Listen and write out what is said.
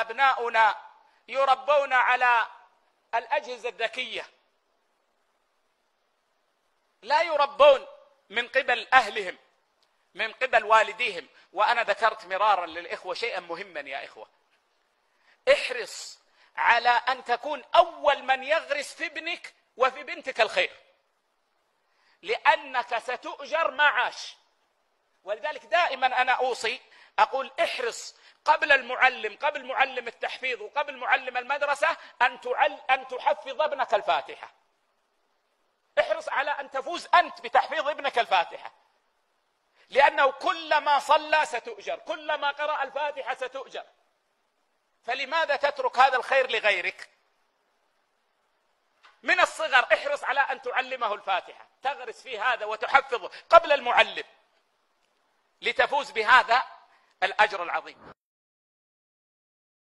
أبناؤنا يربون على الأجهزة الذكية لا يربون من قبل أهلهم من قبل والديهم وأنا ذكرت مرارا للإخوة شيئا مهما يا إخوة احرص على أن تكون أول من يغرس في ابنك وفي بنتك الخير لأنك ستؤجر ما عاش ولذلك دائما أنا أوصي أقول احرص قبل المعلم قبل معلم التحفيظ وقبل معلم المدرسة أن تعل أن تحفظ ابنك الفاتحة احرص على أن تفوز أنت بتحفيظ ابنك الفاتحة لأنه كلما صلى ستؤجر كلما قرأ الفاتحة ستؤجر فلماذا تترك هذا الخير لغيرك من الصغر احرص على أن تعلمه الفاتحة تغرس في هذا وتحفظه قبل المعلم لتفوز بهذا الأجر العظيم